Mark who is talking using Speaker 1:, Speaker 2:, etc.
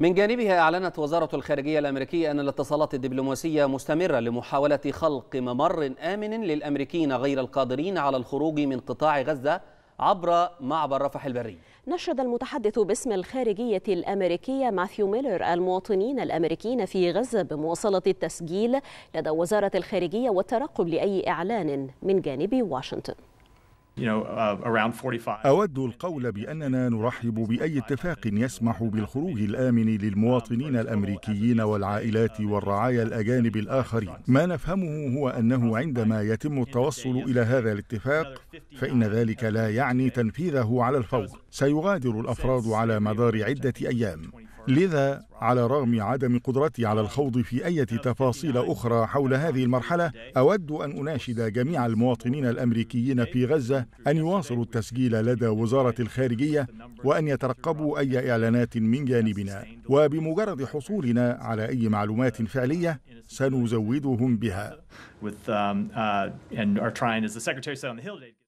Speaker 1: من جانبها أعلنت وزارة الخارجية الأمريكية أن الاتصالات الدبلوماسية مستمرة لمحاولة خلق ممر آمن للأمريكيين غير القادرين على الخروج من قطاع غزة عبر معبر رفح البري
Speaker 2: نشد المتحدث باسم الخارجية الأمريكية ماثيو ميلر المواطنين الأمريكيين في غزة بمواصلة التسجيل لدى وزارة الخارجية والترقب لأي إعلان من جانب واشنطن
Speaker 3: Uh,
Speaker 4: أود القول بأننا نرحب بأي اتفاق يسمح بالخروج الآمن للمواطنين الأمريكيين والعائلات والرعايا الأجانب الآخرين ما نفهمه هو أنه عندما يتم التوصل إلى هذا الاتفاق فإن ذلك لا يعني تنفيذه على الفور سيغادر الأفراد على مدار عدة أيام لذا على رغم عدم قدرتي على الخوض في أي تفاصيل أخرى حول هذه المرحلة أود أن أناشد جميع المواطنين الأمريكيين في غزة أن يواصلوا التسجيل لدى وزارة الخارجية وأن يترقبوا أي إعلانات من جانبنا وبمجرد حصولنا على أي معلومات فعلية سنزودهم بها
Speaker 3: um, uh,